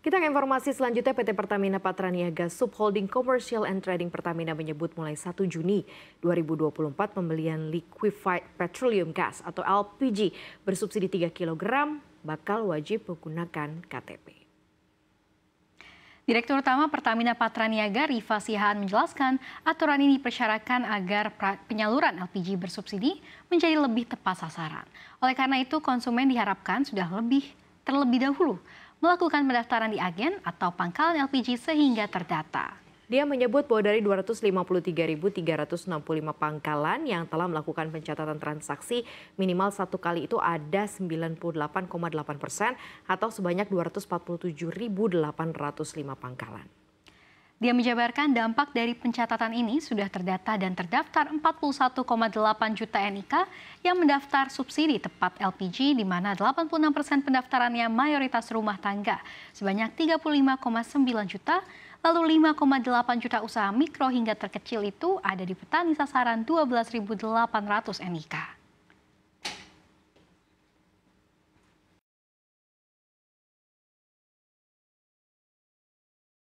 Kita ke informasi selanjutnya PT Pertamina Patraniaga Subholding Commercial and Trading Pertamina menyebut mulai 1 Juni 2024 pembelian liquefied petroleum gas atau LPG bersubsidi 3 kg bakal wajib menggunakan KTP. Direktur Utama Pertamina Patraniaga Riva Sihan menjelaskan aturan ini dipersyaratkan agar penyaluran LPG bersubsidi menjadi lebih tepat sasaran. Oleh karena itu konsumen diharapkan sudah lebih terlebih dahulu melakukan pendaftaran di agen atau pangkalan LPG sehingga terdata. Dia menyebut bahwa dari 253.365 pangkalan yang telah melakukan pencatatan transaksi minimal satu kali itu ada 98,8 persen atau sebanyak 247.805 pangkalan. Dia menjabarkan dampak dari pencatatan ini sudah terdata dan terdaftar 41,8 juta NIK yang mendaftar subsidi tepat LPG di mana 86 persen pendaftarannya mayoritas rumah tangga sebanyak 35,9 juta lalu 5,8 juta usaha mikro hingga terkecil itu ada di petani sasaran 12.800 NIK.